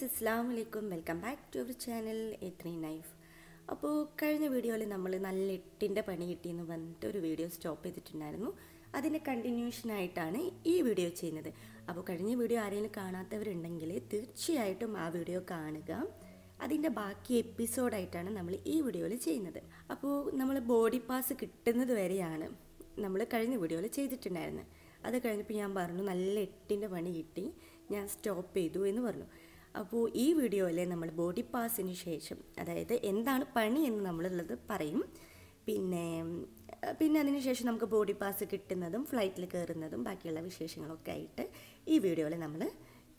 guys ഇസ്ലാം വലൈക്കും welcome back to our channel a knife അപ്പോൾ കഴിഞ്ഞ വീഡിയോയിൽ നമ്മൾ നല്ല എട്ടിൻ്റെ പണി കിട്ടിയെന്ന് പറഞ്ഞിട്ട് ഒരു വീഡിയോ സ്റ്റോപ്പ് ചെയ്തിട്ടുണ്ടായിരുന്നു അതിൻ്റെ കണ്ടിന്യൂഷനായിട്ടാണ് ഈ വീഡിയോ ചെയ്യുന്നത് അപ്പോൾ കഴിഞ്ഞ വീഡിയോ ആരെങ്കിലും കാണാത്തവരുണ്ടെങ്കിൽ തീർച്ചയായിട്ടും ആ വീഡിയോ കാണുക അതിൻ്റെ ബാക്കി എപ്പിസോഡായിട്ടാണ് നമ്മൾ ഈ വീഡിയോയിൽ ചെയ്യുന്നത് അപ്പോൾ നമ്മൾ ബോഡി പാസ് കിട്ടുന്നത് വരെയാണ് നമ്മൾ കഴിഞ്ഞ വീഡിയോയിൽ ചെയ്തിട്ടുണ്ടായിരുന്നത് അത് കഴിഞ്ഞപ്പോൾ ഞാൻ പറഞ്ഞു നല്ല എട്ടിൻ്റെ പണി കിട്ടി ഞാൻ സ്റ്റോപ്പ് ചെയ്തു എന്ന് പറഞ്ഞു അപ്പോൾ ഈ വീഡിയോയിലെ നമ്മൾ ബോഡി പാസിന് ശേഷം അതായത് എന്താണ് പണി എന്ന് നമ്മളുള്ളത് പറയും പിന്നെ പിന്നെ ശേഷം നമുക്ക് ബോഡി പാസ് കിട്ടുന്നതും ഫ്ലൈറ്റിൽ കയറുന്നതും ബാക്കിയുള്ള വിശേഷങ്ങളൊക്കെ ആയിട്ട് ഈ വീഡിയോയിൽ നമ്മൾ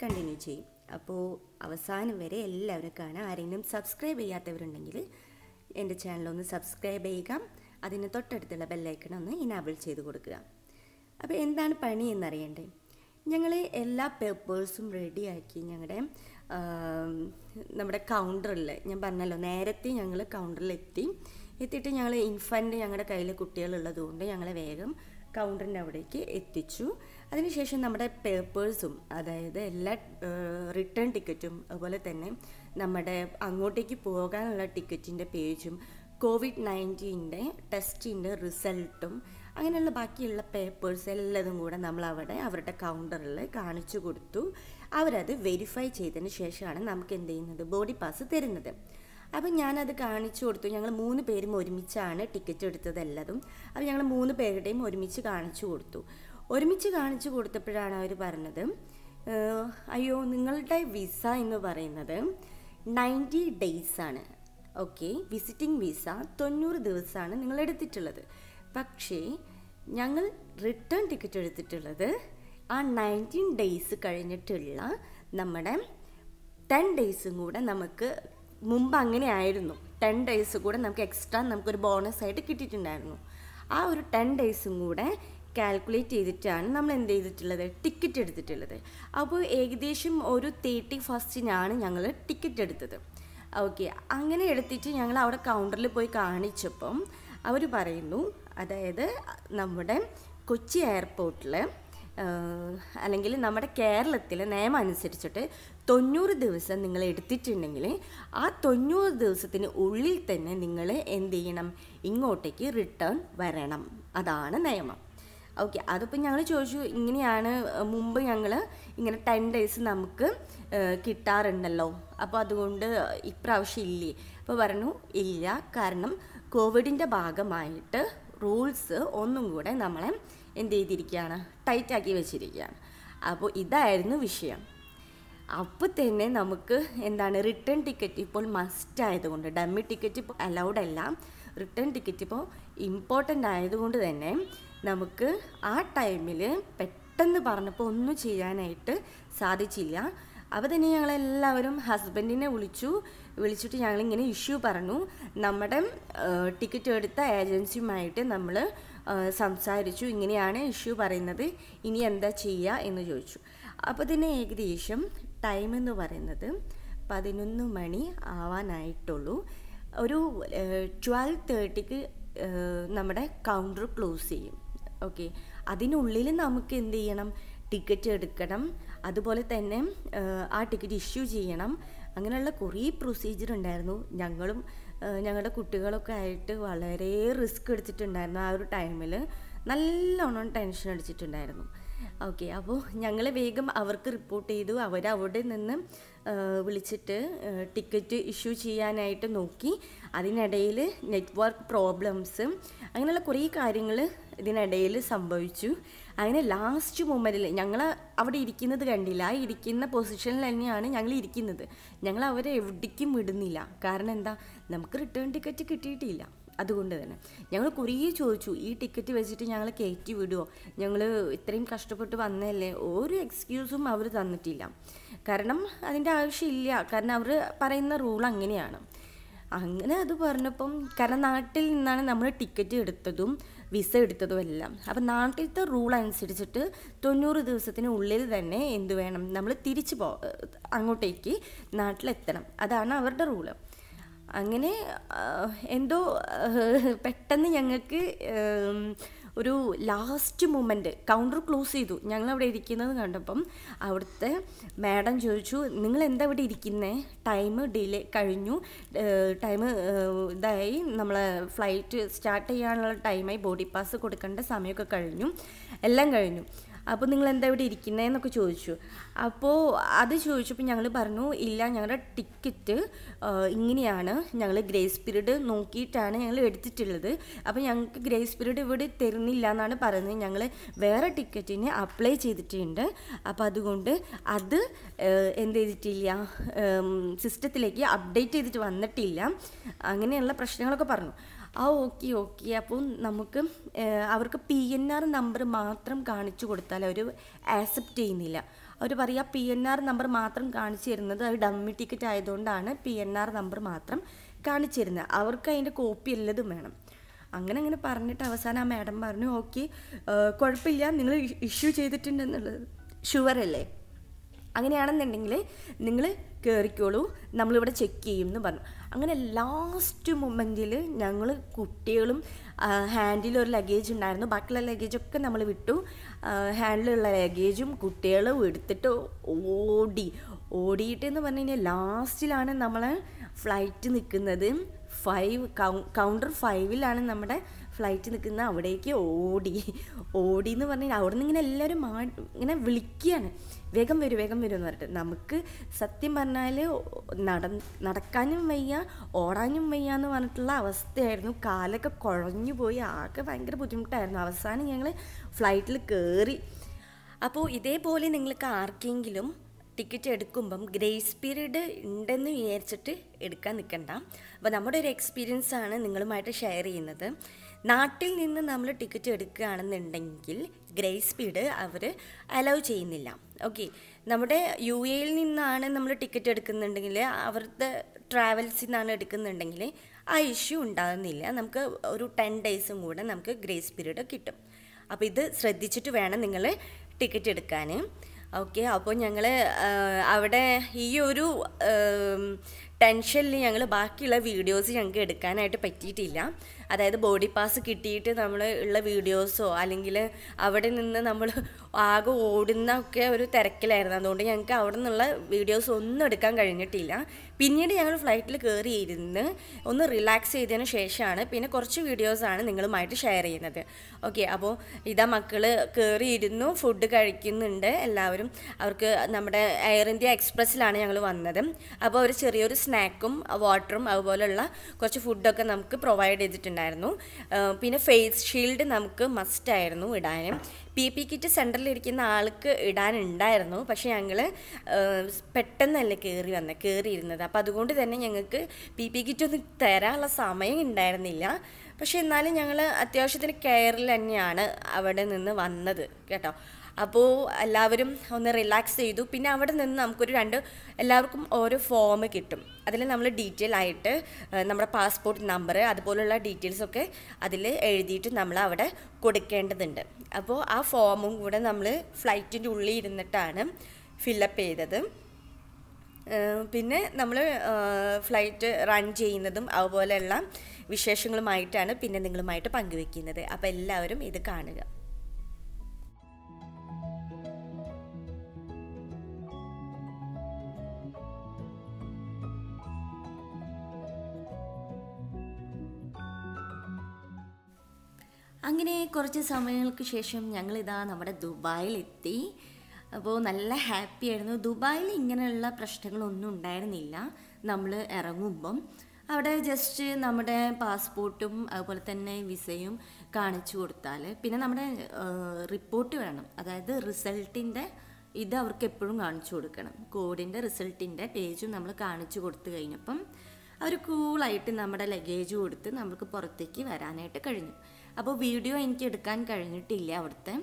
കണ്ടിന്യൂ ചെയ്യും അപ്പോൾ അവസാനം വരെ എല്ലാവരും കാണാം ആരെങ്കിലും സബ്സ്ക്രൈബ് ചെയ്യാത്തവരുണ്ടെങ്കിൽ എൻ്റെ ചാനലൊന്ന് സബ്സ്ക്രൈബ് ചെയ്യുക അതിന് തൊട്ടടുത്തുള്ള ബെല്ലൈക്കൺ ഒന്ന് ഇനാബിൾ ചെയ്ത് കൊടുക്കുക അപ്പോൾ എന്താണ് പണി എന്നറിയേണ്ടത് ഞങ്ങൾ എല്ലാ പേപ്പേഴ്സും റെഡിയാക്കി ഞങ്ങളുടെ നമ്മുടെ കൗണ്ടറിൽ ഞാൻ പറഞ്ഞല്ലോ നേരത്തെ ഞങ്ങൾ കൗണ്ടറിൽ എത്തി എത്തിയിട്ട് ഞങ്ങൾ ഇൻഫൻറ്റ് ഞങ്ങളുടെ കയ്യിൽ കൊണ്ട് ഞങ്ങളെ വേഗം കൗണ്ടറിൻ്റെ അവിടേക്ക് എത്തിച്ചു അതിനുശേഷം നമ്മുടെ പേപ്പേഴ്സും അതായത് എല്ലാ റിട്ടേൺ ടിക്കറ്റും അതുപോലെ തന്നെ നമ്മുടെ അങ്ങോട്ടേക്ക് പോകാനുള്ള ടിക്കറ്റിൻ്റെ പേജും കോവിഡ് നയൻറ്റീൻ്റെ ടെസ്റ്റിൻ്റെ റിസൾട്ടും അങ്ങനെയുള്ള ബാക്കിയുള്ള പേപ്പേഴ്സ് എല്ലാതും കൂടെ നമ്മൾ അവിടെ അവരുടെ കൗണ്ടറിൽ കാണിച്ചു കൊടുത്തു അവരത് വെരിഫൈ ചെയ്തതിന് ശേഷമാണ് നമുക്ക് എന്ത് ചെയ്യുന്നത് ബോഡി പാസ് തരുന്നത് അപ്പം ഞാനത് കാണിച്ചു കൊടുത്തു ഞങ്ങൾ മൂന്ന് പേരും ഒരുമിച്ചാണ് ടിക്കറ്റ് എടുത്തത് എല്ലാതും അപ്പോൾ ഞങ്ങൾ മൂന്ന് പേരുടെയും ഒരുമിച്ച് കാണിച്ചു കൊടുത്തു ഒരുമിച്ച് കാണിച്ചു കൊടുത്തപ്പോഴാണ് അവർ പറഞ്ഞത് അയ്യോ നിങ്ങളുടെ വിസ എന്ന് പറയുന്നത് നയൻറ്റി ഡേയ്സ് ആണ് ഓക്കെ വിസിറ്റിംഗ് വിസ തൊണ്ണൂറ് ദിവസമാണ് നിങ്ങൾ എടുത്തിട്ടുള്ളത് പക്ഷേ ഞങ്ങൾ റിട്ടേൺ ടിക്കറ്റ് എടുത്തിട്ടുള്ളത് ആ നയൻറ്റീൻ ഡേയ്സ് കഴിഞ്ഞിട്ടുള്ള നമ്മുടെ ടെൻ ഡേയ്സും കൂടെ നമുക്ക് മുമ്പ് അങ്ങനെ ആയിരുന്നു ടെൻ ഡേയ്സ് കൂടെ നമുക്ക് എക്സ്ട്രാ നമുക്കൊരു ബോണസ് ആയിട്ട് കിട്ടിയിട്ടുണ്ടായിരുന്നു ആ ഒരു ടെൻ ഡേയ്സും കൂടെ കാൽക്കുലേറ്റ് ചെയ്തിട്ടാണ് നമ്മൾ എന്ത് ചെയ്തിട്ടുള്ളത് ടിക്കറ്റ് എടുത്തിട്ടുള്ളത് അപ്പോൾ ഏകദേശം ഒരു തേർട്ടി ഫസ്റ്റിനാണ് ഞങ്ങൾ ടിക്കറ്റ് എടുത്തത് ഓക്കെ അങ്ങനെ എടുത്തിട്ട് ഞങ്ങൾ അവിടെ കൗണ്ടറിൽ പോയി കാണിച്ചപ്പം അവർ പറയുന്നു അതായത് നമ്മുടെ കൊച്ചി എയർപോർട്ടിൽ അല്ലെങ്കിൽ നമ്മുടെ കേരളത്തിലെ നിയമം അനുസരിച്ചിട്ട് തൊണ്ണൂറ് ദിവസം നിങ്ങൾ എടുത്തിട്ടുണ്ടെങ്കിൽ ആ തൊണ്ണൂറ് ദിവസത്തിന് ഉള്ളിൽ തന്നെ നിങ്ങൾ എന്ത് ചെയ്യണം ഇങ്ങോട്ടേക്ക് റിട്ടേൺ വരണം അതാണ് നിയമം ഓക്കെ അതിപ്പോൾ ഞങ്ങൾ ചോദിച്ചു ഇങ്ങനെയാണ് മുമ്പ് ഞങ്ങൾ ഇങ്ങനെ ടെൻ ഡേയ്സ് നമുക്ക് കിട്ടാറുണ്ടല്ലോ അപ്പോൾ അതുകൊണ്ട് ഇപ്രാവശ്യം ഇല്ലേ അപ്പോൾ പറഞ്ഞു ഇല്ല കാരണം കോവിഡിൻ്റെ ഭാഗമായിട്ട് റൂൾസ് ഒന്നും കൂടെ നമ്മളെ എന്ത് ചെയ്തിരിക്കുകയാണ് ടൈറ്റാക്കി വെച്ചിരിക്കുകയാണ് അപ്പോൾ ഇതായിരുന്നു വിഷയം അപ്പോൾ തന്നെ നമുക്ക് എന്താണ് റിട്ടേൺ ടിക്കറ്റ് ഇപ്പോൾ മസ്റ്റ് ആയതുകൊണ്ട് ഡമ്മി ടിക്കറ്റ് ഇപ്പോൾ അലൗഡ് അല്ല റിട്ടേൺ ടിക്കറ്റ് ഇപ്പോൾ ഇമ്പോർട്ടൻ്റ് ആയതുകൊണ്ട് തന്നെ നമുക്ക് ആ ടൈമിൽ പെട്ടെന്ന് പറഞ്ഞപ്പോൾ ഒന്നും ചെയ്യാനായിട്ട് സാധിച്ചില്ല അപ്പോൾ തന്നെ ഞങ്ങളെല്ലാവരും ഹസ്ബൻഡിനെ വിളിച്ചു വിളിച്ചിട്ട് ഞങ്ങളിങ്ങനെ ഇഷ്യൂ പറഞ്ഞു നമ്മുടെ ടിക്കറ്റ് എടുത്ത ഏജൻസിയുമായിട്ട് നമ്മൾ സംസാരിച്ചു ഇങ്ങനെയാണ് ഇഷ്യൂ പറയുന്നത് ഇനി എന്താ ചെയ്യുക എന്ന് ചോദിച്ചു അപ്പോൾ തന്നെ ഏകദേശം ടൈം എന്ന് പറയുന്നത് പതിനൊന്ന് മണി ആവാനായിട്ടുള്ളൂ ഒരു ട്വൽവ് തേർട്ടിക്ക് നമ്മുടെ കൗണ്ടർ ക്ലോസ് ചെയ്യും ഓക്കെ അതിനുള്ളിൽ നമുക്ക് എന്ത് ചെയ്യണം ടിക്കറ്റ് എടുക്കണം അതുപോലെ തന്നെ ആ ടിക്കറ്റ് ഇഷ്യൂ ചെയ്യണം അങ്ങനെയുള്ള കുറേ പ്രൊസീജിയർ ഉണ്ടായിരുന്നു ഞങ്ങളും ഞങ്ങളുടെ കുട്ടികളൊക്കെ ആയിട്ട് വളരെ റിസ്ക് എടുത്തിട്ടുണ്ടായിരുന്നു ആ ഒരു ടൈമിൽ നല്ലോണം ടെൻഷൻ അടിച്ചിട്ടുണ്ടായിരുന്നു ഓക്കെ അപ്പോൾ ഞങ്ങൾ വേഗം അവർക്ക് റിപ്പോർട്ട് ചെയ്തു അവർ അവിടെ നിന്ന് വിളിച്ചിട്ട് ടിക്കറ്റ് ഇഷ്യൂ ചെയ്യാനായിട്ട് നോക്കി അതിനിടയിൽ നെറ്റ്വർക്ക് പ്രോബ്ലംസ് അങ്ങനെയുള്ള കുറേ കാര്യങ്ങൾ ഇതിനിടയിൽ സംഭവിച്ചു അങ്ങനെ ലാസ്റ്റ് മൊമെൻറ്റിൽ ഞങ്ങൾ അവിടെ ഇരിക്കുന്നത് കണ്ടില്ല ആ ഇരിക്കുന്ന പൊസിഷനിൽ തന്നെയാണ് ഞങ്ങൾ ഇരിക്കുന്നത് ഞങ്ങൾ അവരെ എവിടേക്കും വിടുന്നില്ല കാരണം എന്താ നമുക്ക് റിട്ടേൺ ടിക്കറ്റ് കിട്ടിയിട്ടില്ല അതുകൊണ്ട് തന്നെ ഞങ്ങൾ കുറേ ചോദിച്ചു ഈ ടിക്കറ്റ് വെച്ചിട്ട് ഞങ്ങൾ കയറ്റി വിടുമോ ഞങ്ങൾ ഇത്രയും കഷ്ടപ്പെട്ട് വന്നതല്ലേ ഒരു എക്സ്ക്യൂസും അവർ തന്നിട്ടില്ല കാരണം അതിൻ്റെ ആവശ്യമില്ല കാരണം അവർ പറയുന്ന റൂൾ അങ്ങനെയാണ് അങ്ങനെ അത് പറഞ്ഞപ്പം കാരണം നാട്ടിൽ നിന്നാണ് നമ്മൾ ടിക്കറ്റ് എടുത്തതും വിസ എടുത്തതും എല്ലാം അപ്പം നാട്ടിലത്തെ റൂൾ അനുസരിച്ചിട്ട് തൊണ്ണൂറ് ദിവസത്തിന് ഉള്ളിൽ തന്നെ എന്ത് വേണം നമ്മൾ തിരിച്ചു പോ അങ്ങോട്ടേക്ക് നാട്ടിലെത്തണം അതാണ് അവരുടെ റൂള് അങ്ങനെ എന്തോ പെട്ടെന്ന് ഞങ്ങൾക്ക് ഒരു ലാസ്റ്റ് മൊമെൻ്റ് കൗണ്ടർ ക്ലോസ് ചെയ്തു ഞങ്ങൾ അവിടെ ഇരിക്കുന്നത് കണ്ടപ്പം അവിടുത്തെ മാഡം ചോദിച്ചു നിങ്ങൾ എന്താ ഇവിടെ ഇരിക്കുന്നത് ടൈം ഡിലേ കഴിഞ്ഞു ടൈം ഇതായി നമ്മൾ ഫ്ലൈറ്റ് സ്റ്റാർട്ട് ചെയ്യാനുള്ള ടൈമായി ബോഡി പാസ് കൊടുക്കേണ്ട സമയമൊക്കെ കഴിഞ്ഞു എല്ലാം കഴിഞ്ഞു അപ്പോൾ നിങ്ങൾ എന്താ ഇവിടെ ഇരിക്കുന്നതെന്നൊക്കെ ചോദിച്ചു അപ്പോൾ അത് ചോദിച്ചപ്പോൾ ഞങ്ങൾ പറഞ്ഞു ഇല്ല ഞങ്ങളുടെ ടിക്കറ്റ് ഇങ്ങനെയാണ് ഞങ്ങൾ ഗ്രേസ് പീരീഡ് നോക്കിയിട്ടാണ് ഞങ്ങൾ എടുത്തിട്ടുള്ളത് അപ്പോൾ ഞങ്ങൾക്ക് ഗ്രേസ് പീരീഡ് ഇവിടെ തരുന്നില്ല എന്നാണ് പറയുന്നത് ഞങ്ങൾ വേറെ ടിക്കറ്റിന് അപ്ലൈ ചെയ്തിട്ടുണ്ട് അപ്പോൾ അതുകൊണ്ട് അത് എന്ത് ചെയ്തിട്ടില്ല സിസ്റ്റത്തിലേക്ക് അപ്ഡേറ്റ് ചെയ്തിട്ട് വന്നിട്ടില്ല അങ്ങനെയുള്ള പ്രശ്നങ്ങളൊക്കെ പറഞ്ഞു ആ ഓക്കെ ഓക്കെ അപ്പം നമുക്ക് അവർക്ക് പി എൻ ആർ നമ്പർ മാത്രം കാണിച്ചു കൊടുത്താൽ അവർ ആക്സെപ്റ്റ് ചെയ്യുന്നില്ല അവർ പറയുക പി എൻ ആർ നമ്പർ മാത്രം കാണിച്ചു തരുന്നത് അത് ഡമ്മി ടിക്കറ്റ് ആയതുകൊണ്ടാണ് പി എൻ ആർ നമ്പർ മാത്രം കാണിച്ചു തരുന്നത് അവർക്ക് അതിൻ്റെ കോപ്പി എല്ലതും വേണം അങ്ങനെ അങ്ങനെ പറഞ്ഞിട്ട് അവസാനം ആ മാഡം പറഞ്ഞു ഓക്കെ കുഴപ്പമില്ല നിങ്ങൾ ഇഷ്യൂ ചെയ്തിട്ടുണ്ടെന്നുള്ളത് ഷുവർ അല്ലേ അങ്ങനെയാണെന്നുണ്ടെങ്കിൽ നിങ്ങൾ കയറിക്കോളൂ നമ്മളിവിടെ ചെക്ക് ചെയ്യും എന്ന് പറഞ്ഞു അങ്ങനെ ലാസ്റ്റ് മൊമെൻറ്റിൽ ഞങ്ങൾ കുട്ടികളും ഹാൻഡിൽ ഒരു ലഗേജ് ഉണ്ടായിരുന്നു ബാക്കിയുള്ള ലഗേജൊക്കെ നമ്മൾ വിട്ടു ഹാൻഡിലുള്ള ലഗേജും കുട്ടികളും എടുത്തിട്ട് ഓടി ഓടിയിട്ട് എന്ന് പറഞ്ഞു കഴിഞ്ഞാൽ ലാസ്റ്റിലാണ് നമ്മൾ ഫ്ലൈറ്റ് നിൽക്കുന്നത് ഫൈവ് കൗണ്ടർ ഫൈവിലാണ് നമ്മുടെ ഫ്ലൈറ്റ് നിൽക്കുന്ന അവിടേക്ക് ഓടി ഓടി എന്ന് പറഞ്ഞാൽ അവിടെ നിന്ന് ഇങ്ങനെ എല്ലാവരും മാ ഇങ്ങനെ വിളിക്കുകയാണ് വേഗം വരും വേഗം വരും എന്ന് പറഞ്ഞിട്ട് നമുക്ക് സത്യം പറഞ്ഞാൽ നട നടക്കാനും വയ്യ ഓടാനും വയ്യ എന്ന് പറഞ്ഞിട്ടുള്ള അവസ്ഥയായിരുന്നു കാലൊക്കെ കുഴഞ്ഞു പോയി ആകെ ഭയങ്കര ബുദ്ധിമുട്ടായിരുന്നു അവസാനം ഞങ്ങൾ ഫ്ലൈറ്റിൽ കയറി അപ്പോൾ ഇതേപോലെ നിങ്ങൾക്ക് ആർക്കെങ്കിലും ടിക്കറ്റ് എടുക്കുമ്പം ഗ്രേസ് പീരീഡ് ഉണ്ടെന്ന് വിചാരിച്ചിട്ട് എടുക്കാൻ നിൽക്കണ്ട അപ്പോൾ നമ്മുടെ ഒരു എക്സ്പീരിയൻസാണ് നിങ്ങളുമായിട്ട് ഷെയർ ചെയ്യുന്നത് നാട്ടിൽ നിന്ന് നമ്മൾ ടിക്കറ്റ് എടുക്കുകയാണെന്നുണ്ടെങ്കിൽ ഗ്രേസ് സ്പീഡ് അവർ അലൗ ചെയ്യുന്നില്ല ഓക്കെ നമ്മുടെ യു എയിൽ നിന്നാണ് നമ്മൾ ടിക്കറ്റ് എടുക്കുന്നുണ്ടെങ്കിൽ അവരുടെ ട്രാവൽസിൽ നിന്നാണ് എടുക്കുന്നുണ്ടെങ്കിൽ ആ ഇഷ്യൂ ഉണ്ടാകുന്നില്ല നമുക്ക് ഒരു ടെൻ ഡേയ്സും കൂടെ നമുക്ക് ഗ്രേസ് പീരീഡ് കിട്ടും അപ്പോൾ ഇത് ശ്രദ്ധിച്ചിട്ട് വേണം നിങ്ങൾ ടിക്കറ്റ് എടുക്കാൻ ഓക്കെ അപ്പോൾ ഞങ്ങൾ അവിടെ ഈ ഒരു ടെൻഷനിൽ ഞങ്ങൾ ബാക്കിയുള്ള വീഡിയോസ് ഞങ്ങൾക്ക് എടുക്കാനായിട്ട് പറ്റിയിട്ടില്ല അതായത് ബോഡി പാസ് കിട്ടിയിട്ട് നമ്മൾ ഉള്ള വീഡിയോസോ അല്ലെങ്കിൽ അവിടെ നിന്ന് നമ്മൾ ആകെ ഓടുന്ന ഒക്കെ ഒരു തിരക്കിലായിരുന്നു അതുകൊണ്ട് ഞങ്ങൾക്ക് അവിടെ നിന്നുള്ള വീഡിയോസ് ഒന്നും എടുക്കാൻ കഴിഞ്ഞിട്ടില്ല പിന്നീട് ഞങ്ങൾ ഫ്ലൈറ്റിൽ കയറിയിരുന്ന് ഒന്ന് റിലാക്സ് ചെയ്തതിന് ശേഷമാണ് പിന്നെ കുറച്ച് വീഡിയോസാണ് നിങ്ങളുമായിട്ട് ഷെയർ ചെയ്യുന്നത് ഓക്കെ അപ്പോൾ ഇതാ മക്കൾ കയറിയിരുന്നു ഇരുന്നു ഫുഡ് കഴിക്കുന്നുണ്ട് എല്ലാവരും അവർക്ക് നമ്മുടെ എയർ ഇന്ത്യ എക്സ്പ്രസ്സിലാണ് ഞങ്ങൾ വന്നത് അപ്പോൾ അവർ ചെറിയൊരു സ്നാക്കും വാട്ടറും അതുപോലെയുള്ള കുറച്ച് ഫുഡൊക്കെ നമുക്ക് പ്രൊവൈഡ് ചെയ്തിട്ടുണ്ട് ഉണ്ടായിരുന്നു പിന്നെ ഫേസ് ഷീൽഡ് നമുക്ക് മസ്റ്റായിരുന്നു ഇടാൻ പി പി കിറ്റ് സെൻറ്ററിലിരിക്കുന്ന ആൾക്ക് ഇടാനുണ്ടായിരുന്നു പക്ഷേ ഞങ്ങൾ പെട്ടെന്നല്ലേ കയറി വന്ന കയറിയിരുന്നത് അപ്പോൾ അതുകൊണ്ട് തന്നെ ഞങ്ങൾക്ക് പി പി കിറ്റ് ഒന്നും തരാനുള്ള സമയം ഉണ്ടായിരുന്നില്ല പക്ഷേ എന്നാലും ഞങ്ങൾ അത്യാവശ്യത്തിന് കെയറിൽ തന്നെയാണ് അവിടെ നിന്ന് വന്നത് കേട്ടോ അപ്പോൾ എല്ലാവരും ഒന്ന് റിലാക്സ് ചെയ്തു പിന്നെ അവിടെ നിന്ന് നമുക്കൊരു രണ്ട് എല്ലാവർക്കും ഓരോ ഫോം കിട്ടും അതിൽ നമ്മൾ ഡീറ്റെയിൽ ആയിട്ട് നമ്മുടെ പാസ്പോർട്ട് നമ്പർ അതുപോലുള്ള ഡീറ്റെയിൽസൊക്കെ അതിൽ എഴുതിയിട്ട് നമ്മൾ അവിടെ കൊടുക്കേണ്ടതുണ്ട് അപ്പോൾ ആ ഫോമും കൂടെ നമ്മൾ ഫ്ലൈറ്റിൻ്റെ ഉള്ളിൽ ഇരുന്നിട്ടാണ് ഫില്ലപ്പ് ചെയ്തത് പിന്നെ നമ്മൾ ഫ്ലൈറ്റ് റൺ ചെയ്യുന്നതും അതുപോലെയുള്ള വിശേഷങ്ങളുമായിട്ടാണ് പിന്നെ നിങ്ങളുമായിട്ട് പങ്കുവെക്കുന്നത് അപ്പോൾ എല്ലാവരും ഇത് കാണുക അങ്ങനെ കുറച്ച് സമയങ്ങൾക്ക് ശേഷം ഞങ്ങളിതാ നമ്മുടെ ദുബായിലെത്തി അപ്പോൾ നല്ല ഹാപ്പി ആയിരുന്നു ദുബായിൽ ഇങ്ങനെയുള്ള പ്രശ്നങ്ങളൊന്നും ഉണ്ടായിരുന്നില്ല നമ്മൾ ഇറങ്ങുമ്പം അവിടെ ജസ്റ്റ് നമ്മുടെ പാസ്പോർട്ടും അതുപോലെ തന്നെ വിസയും കാണിച്ചു കൊടുത്താൽ പിന്നെ നമ്മുടെ റിപ്പോർട്ട് വേണം അതായത് റിസൾട്ടിൻ്റെ ഇത് അവർക്ക് എപ്പോഴും കാണിച്ചു കൊടുക്കണം കോഡിൻ്റെ റിസൾട്ടിൻ്റെ പേജും നമ്മൾ കാണിച്ചു കൊടുത്തു കഴിഞ്ഞപ്പം അവർ കൂളായിട്ട് നമ്മുടെ ലഗേജ് കൊടുത്ത് നമുക്ക് പുറത്തേക്ക് വരാനായിട്ട് കഴിഞ്ഞു അപ്പോൾ വീഡിയോ എനിക്ക് എടുക്കാൻ കഴിഞ്ഞിട്ടില്ല അവിടുത്തെ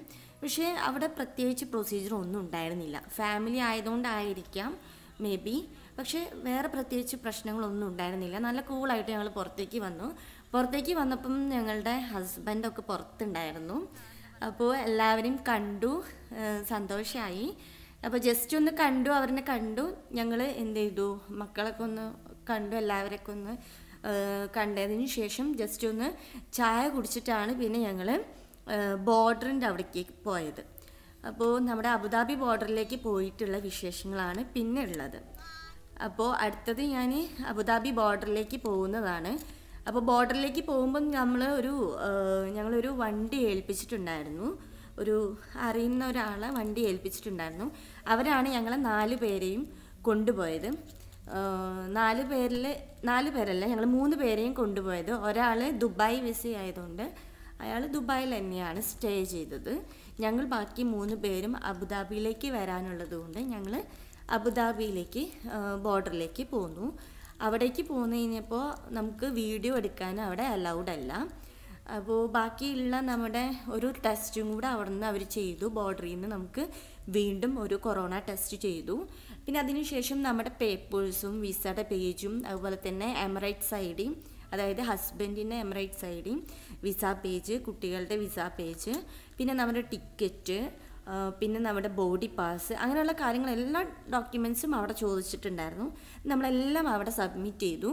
പക്ഷേ അവിടെ പ്രത്യേകിച്ച് പ്രൊസീജിയർ ഒന്നും ഉണ്ടായിരുന്നില്ല ഫാമിലി ആയതുകൊണ്ടായിരിക്കാം മേ ബി പക്ഷേ വേറെ പ്രത്യേകിച്ച് പ്രശ്നങ്ങളൊന്നും ഉണ്ടായിരുന്നില്ല നല്ല കൂളായിട്ട് ഞങ്ങൾ പുറത്തേക്ക് വന്നു പുറത്തേക്ക് വന്നപ്പം ഞങ്ങളുടെ ഹസ്ബൻഡൊക്കെ പുറത്തുണ്ടായിരുന്നു അപ്പോൾ എല്ലാവരെയും കണ്ടു സന്തോഷമായി അപ്പോൾ ജസ്റ്റ് ഒന്ന് കണ്ടു അവരെ കണ്ടു ഞങ്ങൾ എന്ത് ചെയ്തു മക്കളൊക്കെ ഒന്ന് കണ്ടു എല്ലാവരൊക്കെ ഒന്ന് കണ്ടതിന് ശേഷം ജസ്റ്റ് ഒന്ന് ചായ കുടിച്ചിട്ടാണ് പിന്നെ ഞങ്ങൾ ബോർഡറിൻ്റെ അവിടേക്ക് പോയത് അപ്പോൾ നമ്മുടെ അബുദാബി ബോർഡറിലേക്ക് പോയിട്ടുള്ള വിശേഷങ്ങളാണ് പിന്നെ ഉള്ളത് അപ്പോൾ അടുത്തത് ഞാൻ അബുദാബി ബോർഡറിലേക്ക് പോകുന്നതാണ് അപ്പോൾ ബോർഡറിലേക്ക് പോകുമ്പം നമ്മൾ ഒരു ഞങ്ങളൊരു വണ്ടി ഏൽപ്പിച്ചിട്ടുണ്ടായിരുന്നു ഒരു അറിയുന്ന ഒരാളെ വണ്ടി ഏൽപ്പിച്ചിട്ടുണ്ടായിരുന്നു അവരാണ് ഞങ്ങളെ നാല് പേരെയും കൊണ്ടുപോയത് നാല് പേരിൽ നാല് പേരല്ല ഞങ്ങൾ മൂന്ന് പേരെയും കൊണ്ടുപോയത് ഒരാൾ ദുബായ് വിസ ആയതുകൊണ്ട് അയാൾ ദുബായിൽ തന്നെയാണ് സ്റ്റേ ചെയ്തത് ഞങ്ങൾ ബാക്കി മൂന്ന് പേരും അബുദാബിയിലേക്ക് വരാനുള്ളതുകൊണ്ട് ഞങ്ങൾ അബുദാബിയിലേക്ക് ബോർഡറിലേക്ക് പോന്നു അവിടേക്ക് പോന്നു കഴിഞ്ഞപ്പോൾ നമുക്ക് വീഡിയോ എടുക്കാൻ അവിടെ അലൗഡ് അല്ല അപ്പോൾ ബാക്കിയുള്ള നമ്മുടെ ഒരു ടെസ്റ്റും കൂടെ അവിടെ നിന്ന് അവർ ചെയ്തു ബോർഡറിൽ നിന്ന് നമുക്ക് വീണ്ടും ഒരു കൊറോണ ടെസ്റ്റ് ചെയ്തു പിന്നെ അതിനുശേഷം നമ്മുടെ പേപ്പേഴ്സും വിസയുടെ പേജും അതുപോലെ തന്നെ എമറൈറ്റ്സ് ഐ ഡി അതായത് ഹസ്ബൻഡിൻ്റെ Emirates I D visa page കുട്ടികളുടെ വിസ പേജ് പിന്നെ നമ്മുടെ ടിക്കറ്റ് പിന്നെ നമ്മുടെ ബോഡി പാസ് അങ്ങനെയുള്ള കാര്യങ്ങളെല്ലാം ഡോക്യുമെൻസും അവിടെ ചോദിച്ചിട്ടുണ്ടായിരുന്നു നമ്മളെല്ലാം അവിടെ സബ്മിറ്റ് ചെയ്തു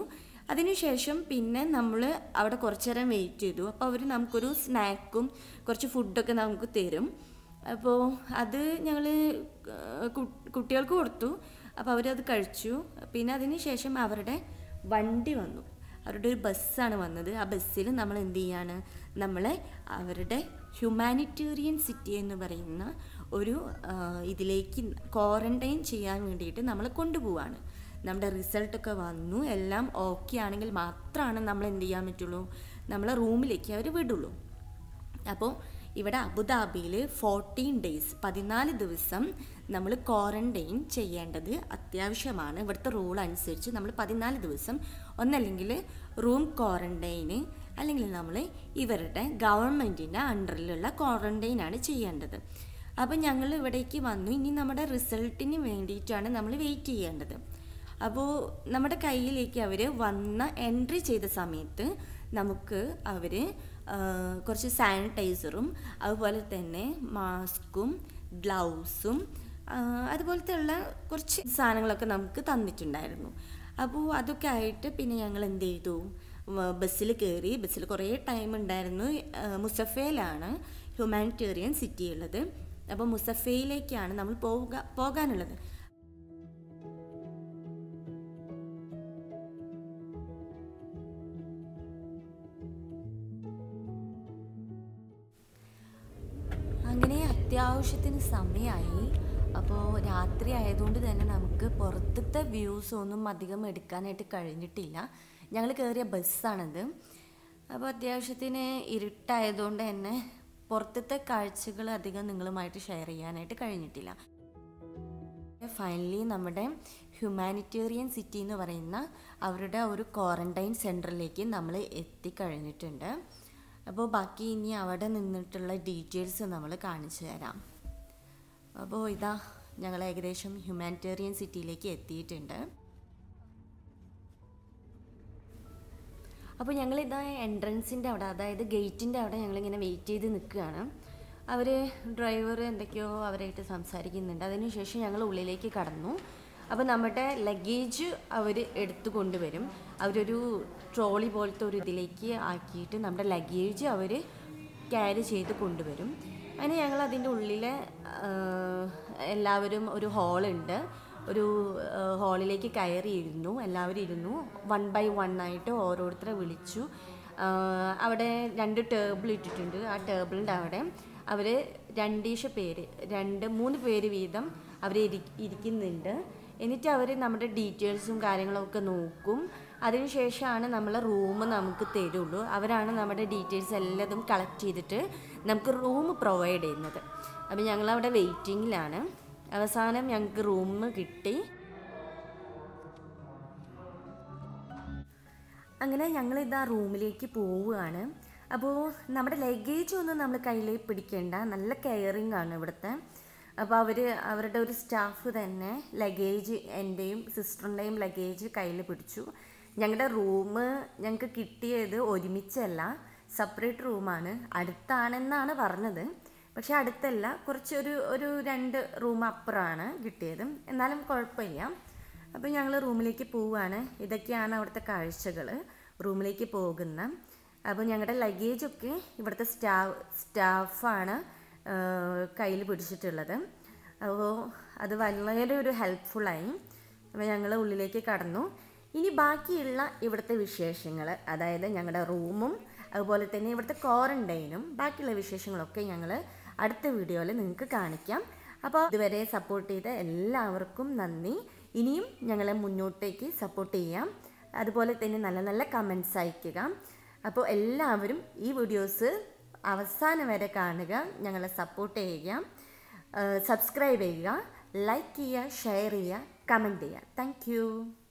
അതിനുശേഷം പിന്നെ നമ്മൾ അവിടെ കുറച്ചു നേരം വെയിറ്റ് ചെയ്തു അപ്പോൾ അവർ നമുക്കൊരു സ്നാക്കും കുറച്ച് ഫുഡൊക്കെ നമുക്ക് തരും അപ്പോൾ അത് ഞങ്ങൾ കുട്ടികൾക്ക് കൊടുത്തു അപ്പോൾ അവരത് കഴിച്ചു പിന്നെ അതിന് ശേഷം അവരുടെ വണ്ടി വന്നു അവരുടെ ഒരു ബസ്സാണ് വന്നത് ആ ബസ്സിൽ നമ്മൾ എന്ത് ചെയ്യാണ് നമ്മളെ അവരുടെ ഹ്യൂമാനിറ്റേറിയൻ സിറ്റി എന്ന് പറയുന്ന ഒരു ഇതിലേക്ക് ക്വാറൻറ്റൈൻ ചെയ്യാൻ വേണ്ടിയിട്ട് നമ്മളെ കൊണ്ടുപോവാണ് നമ്മുടെ റിസൾട്ടൊക്കെ വന്നു എല്ലാം ഓക്കെ ആണെങ്കിൽ മാത്രമാണ് നമ്മൾ എന്ത് ചെയ്യാൻ പറ്റുള്ളൂ നമ്മളെ റൂമിലേക്ക് അവർ വിടുള്ളൂ അപ്പോൾ ഇവിടെ അബുദാബിയിൽ ഫോർട്ടീൻ ഡേയ്സ് പതിനാല് ദിവസം നമ്മൾ ക്വാറൻറ്റൈൻ ചെയ്യേണ്ടത് അത്യാവശ്യമാണ് ഇവിടുത്തെ റൂൾ അനുസരിച്ച് നമ്മൾ പതിനാല് ദിവസം ഒന്നല്ലെങ്കിൽ റൂം ക്വാറൻറ്റൈന് അല്ലെങ്കിൽ നമ്മൾ ഇവരുടെ ഗവൺമെൻറ്റിൻ്റെ അണ്ടറിലുള്ള ക്വാറൻറ്റൈനാണ് ചെയ്യേണ്ടത് അപ്പോൾ ഞങ്ങൾ ഇവിടേക്ക് വന്നു ഇനി നമ്മുടെ റിസൾട്ടിന് വേണ്ടിയിട്ടാണ് നമ്മൾ വെയിറ്റ് ചെയ്യേണ്ടത് അപ്പോൾ നമ്മുടെ കയ്യിലേക്ക് അവർ വന്ന എൻട്രി ചെയ്ത സമയത്ത് നമുക്ക് അവർ കുറച്ച് സാനിറ്റൈസറും അതുപോലെ തന്നെ മാസ്കും ഗ്ലൗസും അതുപോലത്തെ ഉള്ള കുറച്ച് സാധനങ്ങളൊക്കെ നമുക്ക് തന്നിട്ടുണ്ടായിരുന്നു അപ്പോൾ അതൊക്കെ ആയിട്ട് പിന്നെ ഞങ്ങൾ എന്ത് ചെയ്തു ബസ്സിൽ കയറി ബസ്സിൽ കുറേ ടൈം ഉണ്ടായിരുന്നു മുസഫയിലാണ് ഹ്യൂമാനിറ്റേറിയൻ സിറ്റി ഉള്ളത് അപ്പോൾ മുസഫയിലേക്കാണ് നമ്മൾ പോവുക പോകാനുള്ളത് അത്യാവശ്യത്തിന് സമയമായി അപ്പോൾ രാത്രി ആയതുകൊണ്ട് തന്നെ നമുക്ക് പുറത്തത്തെ വ്യൂസ് ഒന്നും അധികം എടുക്കാനായിട്ട് കഴിഞ്ഞിട്ടില്ല ഞങ്ങൾ കയറിയ ബസ്സാണത് അപ്പോൾ അത്യാവശ്യത്തിന് ഇരുട്ടായതുകൊണ്ട് തന്നെ പുറത്തത്തെ കാഴ്ചകൾ അധികം നിങ്ങളുമായിട്ട് ഷെയർ ചെയ്യാനായിട്ട് കഴിഞ്ഞിട്ടില്ല ഫൈനലി നമ്മുടെ ഹ്യൂമാനിറ്റേറിയൻ സിറ്റി എന്ന് പറയുന്ന അവരുടെ ഒരു ക്വാറൻറ്റൈൻ സെൻറ്ററിലേക്ക് നമ്മൾ എത്തിക്കഴിഞ്ഞിട്ടുണ്ട് അപ്പോൾ ബാക്കി ഇനി അവിടെ നിന്നിട്ടുള്ള ഡീറ്റെയിൽസ് നമ്മൾ കാണിച്ചു തരാം അപ്പോൾ ഇതാ ഞങ്ങൾ ഏകദേശം ഹ്യൂമാനിറ്റേറിയൻ സിറ്റിയിലേക്ക് എത്തിയിട്ടുണ്ട് അപ്പോൾ ഞങ്ങളിതാ എൻട്രൻസിൻ്റെ അവിടെ അതായത് ഗേറ്റിൻ്റെ അവിടെ ഞങ്ങളിങ്ങനെ വെയിറ്റ് ചെയ്ത് നിൽക്കുകയാണ് അവർ ഡ്രൈവർ എന്തൊക്കെയോ അവരായിട്ട് സംസാരിക്കുന്നുണ്ട് അതിനുശേഷം ഞങ്ങൾ ഉള്ളിലേക്ക് കടന്നു അപ്പോൾ നമ്മുടെ ലഗേജ് അവർ എടുത്തു കൊണ്ടുവരും അവരൊരു ട്രോളി പോലത്തെ ഒരു ഇതിലേക്ക് ആക്കിയിട്ട് നമ്മുടെ ലഗേജ് അവർ ക്യാരി ചെയ്ത് കൊണ്ടുവരും അങ്ങനെ ഞങ്ങൾ അതിൻ്റെ ഉള്ളിൽ എല്ലാവരും ഒരു ഹോളുണ്ട് ഒരു ഹാളിലേക്ക് കയറിയിരുന്നു എല്ലാവരും ഇരുന്നു വൺ ബൈ വൺ ആയിട്ട് ഓരോരുത്തരെ വിളിച്ചു അവിടെ രണ്ട് ടേബിൾ ഇട്ടിട്ടുണ്ട് ആ ടേബിളിൻ്റെ അവിടെ അവർ രണ്ടീഷ പേര് രണ്ട് മൂന്ന് പേര് വീതം അവർ ഇരിക്കുന്നുണ്ട് എന്നിട്ട് അവർ നമ്മുടെ ഡീറ്റെയിൽസും കാര്യങ്ങളൊക്കെ നോക്കും അതിനുശേഷമാണ് നമ്മളെ റൂം നമുക്ക് തരുള്ളൂ അവരാണ് നമ്മുടെ ഡീറ്റെയിൽസ് എല്ലാതും കളക്ട് ചെയ്തിട്ട് നമുക്ക് റൂം പ്രൊവൈഡ് ചെയ്യുന്നത് അപ്പോൾ ഞങ്ങളവിടെ വെയിറ്റിങ്ങിലാണ് അവസാനം ഞങ്ങൾക്ക് റൂം കിട്ടി അങ്ങനെ ഞങ്ങളിതാ റൂമിലേക്ക് പോവുകയാണ് അപ്പോൾ നമ്മുടെ ലഗേജ് ഒന്നും നമ്മൾ കയ്യിൽ പിടിക്കേണ്ട നല്ല കെയറിങ് ആണ് ഇവിടുത്തെ അപ്പോൾ അവർ അവരുടെ ഒരു സ്റ്റാഫ് തന്നെ ലഗേജ് എൻ്റെയും സിസ്റ്ററിൻ്റെയും ലഗേജ് കയ്യിൽ പിടിച്ചു ഞങ്ങളുടെ റൂം ഞങ്ങൾക്ക് കിട്ടിയത് ഒരുമിച്ചല്ല സെപ്പറേറ്റ് റൂമാണ് അടുത്താണെന്നാണ് പറഞ്ഞത് പക്ഷെ അടുത്തല്ല കുറച്ചൊരു ഒരു രണ്ട് റൂം അപ്പുറമാണ് കിട്ടിയത് എന്നാലും കുഴപ്പമില്ല അപ്പോൾ ഞങ്ങൾ റൂമിലേക്ക് പോവുകയാണ് ഇതൊക്കെയാണ് അവിടുത്തെ കാഴ്ചകൾ റൂമിലേക്ക് പോകുന്ന അപ്പോൾ ഞങ്ങളുടെ ലഗേജൊക്കെ ഇവിടുത്തെ സ്റ്റാഫ് സ്റ്റാഫാണ് കയ്യിൽ പിടിച്ചിട്ടുള്ളത് അപ്പോൾ അത് വളരെ ഒരു ഹെൽപ്ഫുള്ളായി അപ്പോൾ ഞങ്ങൾ ഉള്ളിലേക്ക് കടന്നു ഇനി ബാക്കിയുള്ള ഇവിടുത്തെ വിശേഷങ്ങൾ അതായത് ഞങ്ങളുടെ റൂമും അതുപോലെ തന്നെ ഇവിടുത്തെ ക്വാറൻറ്റൈനും ബാക്കിയുള്ള വിശേഷങ്ങളൊക്കെ ഞങ്ങൾ അടുത്ത വീഡിയോയിൽ നിങ്ങൾക്ക് കാണിക്കാം അപ്പോൾ ഇതുവരെ സപ്പോർട്ട് ചെയ്ത എല്ലാവർക്കും നന്ദി ഇനിയും ഞങ്ങളെ മുന്നോട്ടേക്ക് സപ്പോർട്ട് ചെയ്യാം അതുപോലെ തന്നെ നല്ല നല്ല കമൻസ് അയക്കുക അപ്പോൾ എല്ലാവരും ഈ വീഡിയോസ് അവസാനം വരെ കാണുക ഞങ്ങളെ സപ്പോർട്ട് ചെയ്യുക സബ്സ്ക്രൈബ് ചെയ്യുക ലൈക്ക് ചെയ്യുക ഷെയർ ചെയ്യുക കമൻറ്റ് ചെയ്യുക താങ്ക്